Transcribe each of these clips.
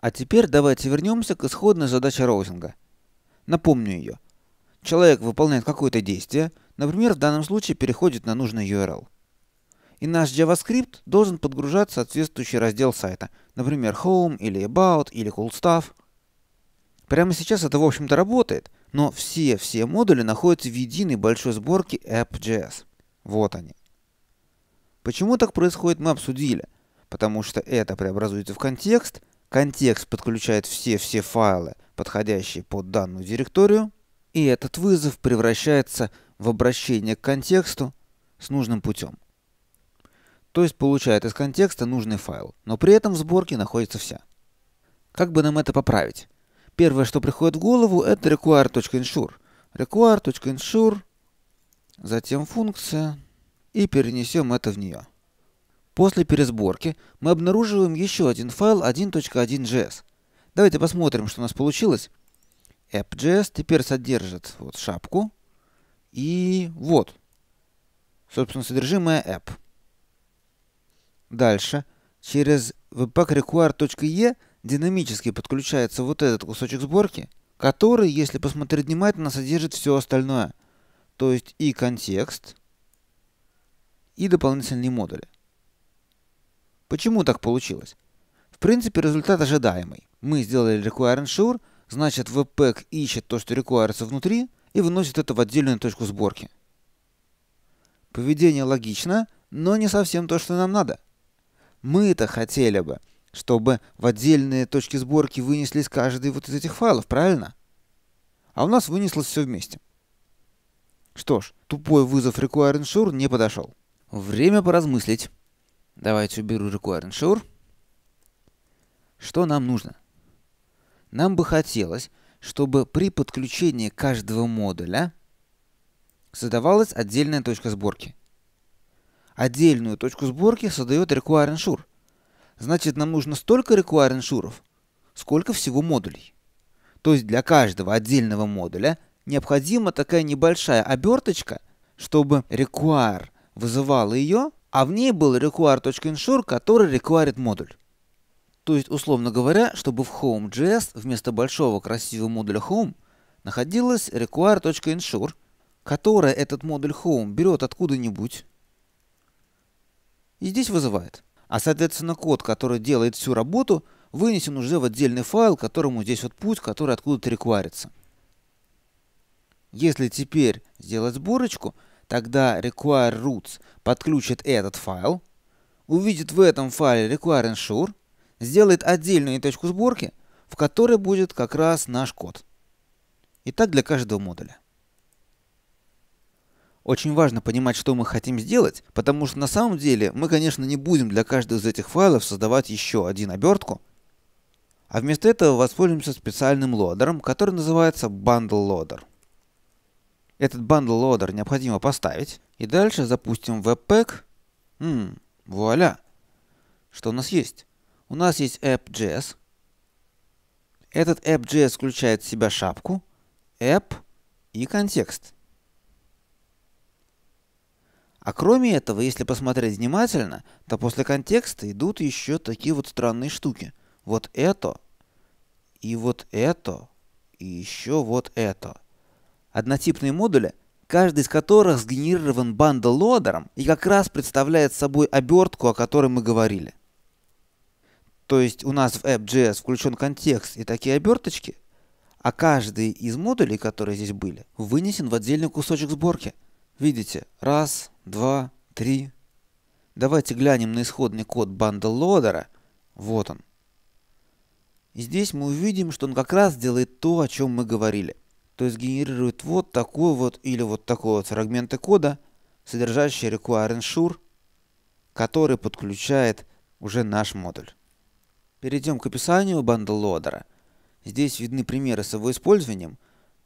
А теперь давайте вернемся к исходной задаче роутинга. Напомню ее. Человек выполняет какое-то действие, например, в данном случае переходит на нужный URL. И наш JavaScript должен подгружать соответствующий раздел сайта, например, Home или About или Cool Stuff. Прямо сейчас это, в общем-то, работает, но все-все модули находятся в единой большой сборке app.js. Вот они. Почему так происходит, мы обсудили. Потому что это преобразуется в контекст, Контекст подключает все-все файлы, подходящие под данную директорию, и этот вызов превращается в обращение к контексту с нужным путем. То есть получает из контекста нужный файл, но при этом в сборке находится вся. Как бы нам это поправить? Первое, что приходит в голову, это require.insure. require.insure, затем функция, и перенесем это в нее. После пересборки мы обнаруживаем еще один файл 1.1.js. Давайте посмотрим, что у нас получилось. app.js теперь содержит вот шапку и вот, собственно, содержимое app. Дальше через webpack webpackrequire.e динамически подключается вот этот кусочек сборки, который, если посмотреть внимательно, содержит все остальное. То есть и контекст, и дополнительные модули. Почему так получилось? В принципе, результат ожидаемый. Мы сделали require ensure, значит webpack ищет то, что requires внутри, и выносит это в отдельную точку сборки. Поведение логично, но не совсем то, что нам надо. мы это хотели бы, чтобы в отдельные точки сборки вынеслись каждый вот из этих файлов, правильно? А у нас вынеслось все вместе. Что ж, тупой вызов require ensure не подошел. Время поразмыслить. Давайте уберу required sure. Что нам нужно? Нам бы хотелось, чтобы при подключении каждого модуля создавалась отдельная точка сборки. Отдельную точку сборки создает require ensure. Значит, нам нужно столько require ensure, сколько всего модулей. То есть для каждого отдельного модуля необходима такая небольшая оберточка, чтобы require вызывал ее а в ней был require.ensure, который required модуль. То есть, условно говоря, чтобы в home.js вместо большого красивого модуля home находилась require.ensure, которая этот модуль home берет откуда-нибудь и здесь вызывает. А соответственно код, который делает всю работу, вынесен уже в отдельный файл, которому здесь вот путь, который откуда-то рекварится. Если теперь сделать сборочку, Тогда require roots подключит этот файл, увидит в этом файле require ensure, сделает отдельную точку сборки, в которой будет как раз наш код. И так для каждого модуля. Очень важно понимать, что мы хотим сделать, потому что на самом деле мы, конечно, не будем для каждого из этих файлов создавать еще один обертку, а вместо этого воспользуемся специальным лодером, который называется Bundle Loader. Этот bundle loader необходимо поставить. И дальше запустим webpack. Ммм, вуаля. Что у нас есть? У нас есть app.js. Этот app.js включает в себя шапку, app и контекст. А кроме этого, если посмотреть внимательно, то после контекста идут еще такие вот странные штуки. Вот это, и вот это, и еще вот это однотипные модули, каждый из которых сгенерирован бандл и как раз представляет собой обертку, о которой мы говорили. То есть у нас в App.js включен контекст и такие оберточки, а каждый из модулей, которые здесь были, вынесен в отдельный кусочек сборки. Видите? Раз, два, три. Давайте глянем на исходный код бандл Вот он. И здесь мы увидим, что он как раз делает то, о чем мы говорили – то есть генерирует вот такой вот или вот такой вот фрагменты кода, содержащие require ensure, который подключает уже наш модуль. Перейдем к описанию бандл-лодера. Здесь видны примеры с его использованием.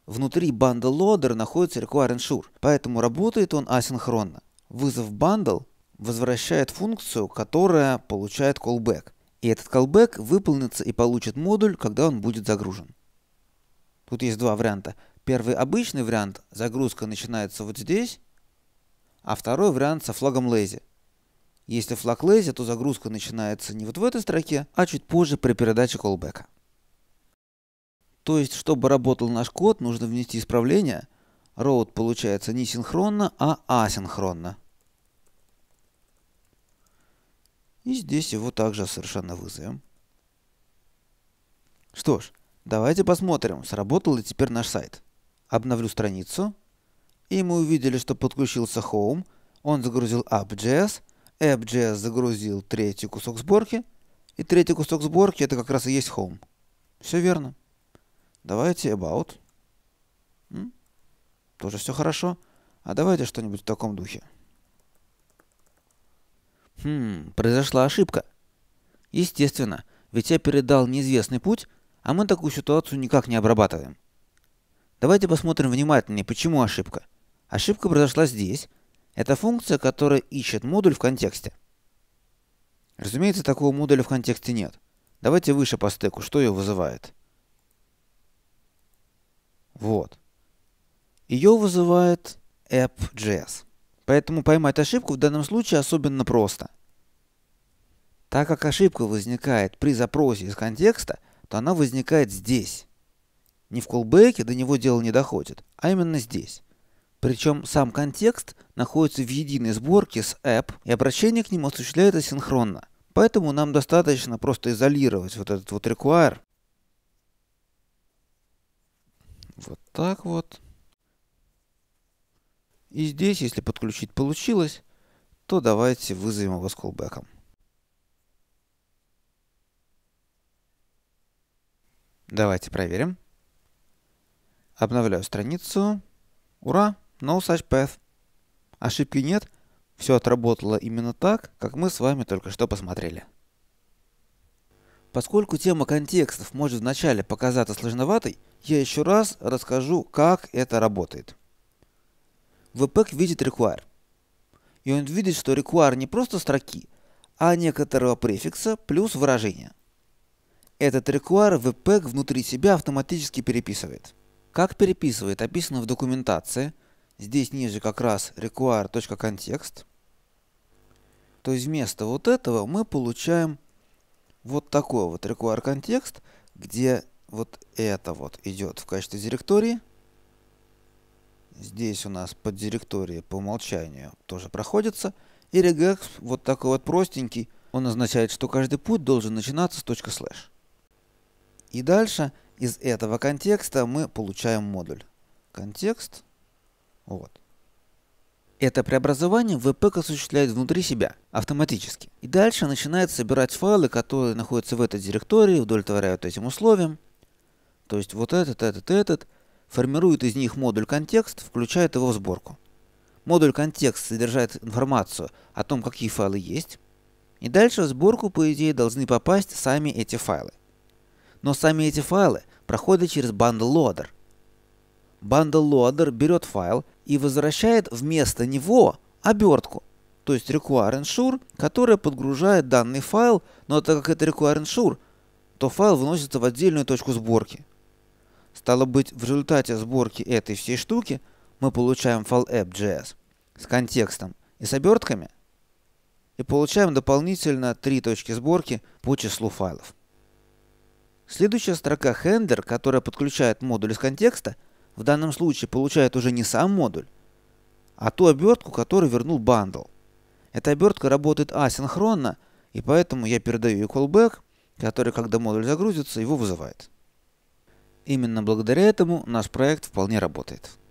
Внутри бандл-лодера находится require ensure, поэтому работает он асинхронно. Вызов бандл возвращает функцию, которая получает callback. И этот callback выполнится и получит модуль, когда он будет загружен. Тут есть два варианта. Первый обычный вариант, загрузка начинается вот здесь, а второй вариант со флагом lazy. Если флаг lazy, то загрузка начинается не вот в этой строке, а чуть позже при передаче callback. То есть, чтобы работал наш код, нужно внести исправление. Road получается не синхронно, а асинхронно. И здесь его также совершенно вызовем. Что ж, Давайте посмотрим, сработал ли теперь наш сайт. Обновлю страницу. И мы увидели, что подключился Home. Он загрузил App.js. App.js загрузил третий кусок сборки. И третий кусок сборки это как раз и есть Home. Все верно. Давайте About. М? Тоже все хорошо. А давайте что-нибудь в таком духе. Хм, произошла ошибка. Естественно, ведь я передал неизвестный путь, а мы такую ситуацию никак не обрабатываем. Давайте посмотрим внимательнее, почему ошибка. Ошибка произошла здесь. Это функция, которая ищет модуль в контексте. Разумеется, такого модуля в контексте нет. Давайте выше по стеку, что ее вызывает. Вот. Ее вызывает app.js. Поэтому поймать ошибку в данном случае особенно просто. Так как ошибка возникает при запросе из контекста, она возникает здесь. Не в колбеке, до него дело не доходит, а именно здесь. Причем сам контекст находится в единой сборке с app, и обращение к нему осуществляется синхронно. Поэтому нам достаточно просто изолировать вот этот вот require. Вот так вот. И здесь, если подключить получилось, то давайте вызовем его с колбеком. Давайте проверим. Обновляю страницу. Ура! No such path. Ошибки нет. Все отработало именно так, как мы с вами только что посмотрели. Поскольку тема контекстов может вначале показаться сложноватой, я еще раз расскажу, как это работает. Webpack видит require. И он видит, что require не просто строки, а некоторого префикса плюс выражение. Этот рекуар впeg внутри себя автоматически переписывает. Как переписывает, описано в документации. Здесь ниже как раз require.context. То есть вместо вот этого мы получаем вот такой вот require контекст, где вот это вот идет в качестве директории. Здесь у нас под директории по умолчанию тоже проходится. И regex вот такой вот простенький. Он означает, что каждый путь должен начинаться с точка слэш. И дальше из этого контекста мы получаем модуль. Контекст. Вот. Это преобразование впк осуществляет внутри себя, автоматически. И дальше начинает собирать файлы, которые находятся в этой директории, удовлетворяют этим условиям. То есть вот этот, этот, этот. Формирует из них модуль контекст, включает его в сборку. Модуль контекст содержит информацию о том, какие файлы есть. И дальше в сборку, по идее, должны попасть сами эти файлы но сами эти файлы проходят через bundle-loader. Bundle-loader берет файл и возвращает вместо него обертку, то есть require ensure, которая подгружает данный файл, но так как это require ensure, то файл вносится в отдельную точку сборки. Стало быть, в результате сборки этой всей штуки мы получаем файл app.js с контекстом и с обертками и получаем дополнительно три точки сборки по числу файлов. Следующая строка Handler, которая подключает модуль из контекста, в данном случае получает уже не сам модуль, а ту обертку, которую вернул бандл. Эта обертка работает асинхронно, и поэтому я передаю callback, который, когда модуль загрузится, его вызывает. Именно благодаря этому наш проект вполне работает.